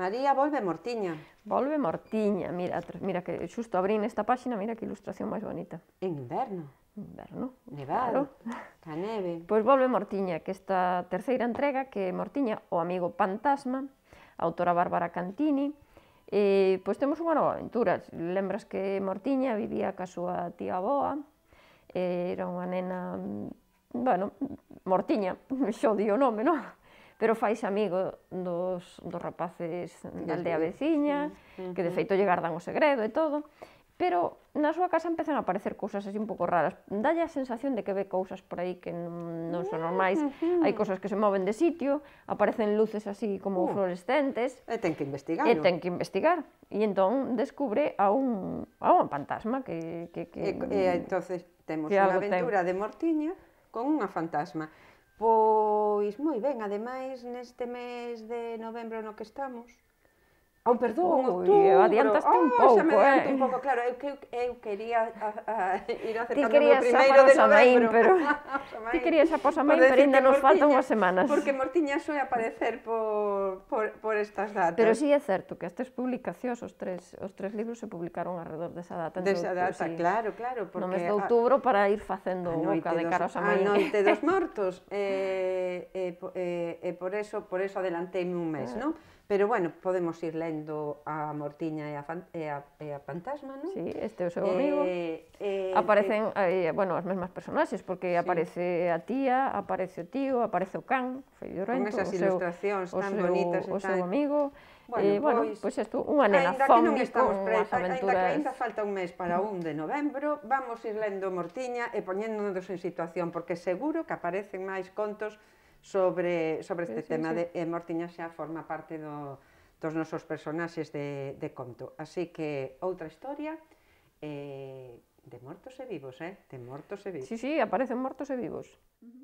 María Volve Mortiña. Volve Mortiña, mira, mira que xusto abrín esta páxina, mira que ilustración máis bonita. En inverno. Inverno. Nevado. Claro. Ca neve. Pois volve Mortiña, que esta terceira entrega que Mortiña, o amigo Pantasma, a autora Bárbara Cantini, E, pois temos unha nova aventura. Lembras que Mortiña vivía ca súa tía Boa, era unha nena, mm, bueno, Mortiña, xo di o nome, non? pero fais amigo dos, dos rapaces da aldea veciña, que de feito lle gardan o segredo e todo, pero na súa casa empezan a aparecer cousas así un pouco raras. Dalle a sensación de que ve cousas por aí que non, non son normais. Hai cousas que se moven de sitio, aparecen luces así como uh, fluorescentes. E ten que investigar. E ten que investigar. E entón descubre a un, a un fantasma que... que, que e, e entonces temos unha aventura ten. de Mortiña con unha fantasma. Pois moi ben, ademais neste mes de novembro no que estamos, Oh, perdón, Ui, tú, adiantaste oh, un ah, pouco, eh. un pouco, claro, eu, eu, eu quería uh, ah, a, ah, ir acercando o primeiro de novembro. Pero... Ti querías a posa main, pero ainda nos faltan unhas semanas. Porque Mortiña soe aparecer por, por, por estas datas. Pero sí é certo que estas publicacións, os tres, os tres libros se publicaron alrededor desa data. Desa de data, sí. claro, claro. Porque no mes de outubro para ir facendo boca de cara a main. A noite dos mortos, eh, e, e eh, eh, por eso por eso adelantei un mes, claro. non? Pero bueno, podemos ir lendo a Mortiña e a, fan, e eh, a, e a Fantasma, non? Sí, este é o seu eh, amigo. Eh, Aparecen, eh, eh, bueno, as mesmas personaxes, porque sí. aparece a tía, aparece o tío, aparece o can, foi Llorento, Con esas ilustracións o tan o seu, bonitas o seu amigo. Bueno, eh, bueno, pois, isto, esto, unha nena ainda que non estamos pre... aventuras... Ainda que ainda falta un mes para un de novembro, vamos ir lendo Mortiña e poñéndonos en situación, porque seguro que aparecen máis contos sobre, sobre este sí, tema sí, sí. de e eh, Mortiña xa forma parte do, dos nosos personaxes de, de conto. Así que outra historia eh, de mortos e vivos, eh? De mortos e vivos. Sí, sí, aparecen mortos e vivos. Uh -huh.